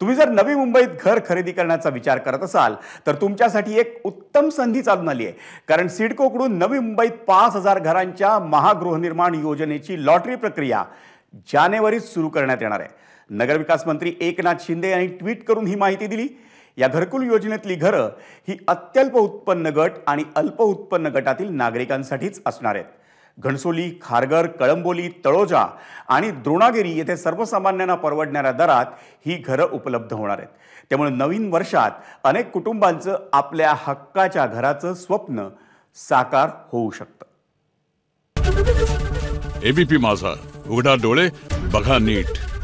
तुम्ही जर नवी मुंबईत घर खरेदी करण्याचा विचार करत असाल तर तुमच्यासाठी एक उत्तम संधी चालून आली आहे कारण सिडकोकडून नवी मुंबईत पाच हजार घरांच्या महागृहनिर्माण योजनेची लॉटरी प्रक्रिया जानेवारीत सुरू करण्यात येणार आहे नगरविकास मंत्री एकनाथ शिंदे यांनी ट्विट करून ही माहिती दिली या घरकुल योजनेतली घरं ही अत्यल्प उत्पन्न गट आणि अल्प उत्पन्न गटातील नागरिकांसाठीच असणार आहेत घणसोली खारघर कळंबोली तळोजा आणि द्रोणागिरी येथे सर्वसामान्यांना परवडणाऱ्या दरात ही घरं उपलब्ध होणार आहेत त्यामुळे नवीन वर्षात अनेक कुटुंबांचं आपल्या हक्काच्या घराचं स्वप्न साकार होऊ शकतं एबीपी माझा उघडा डोळे बघा नीट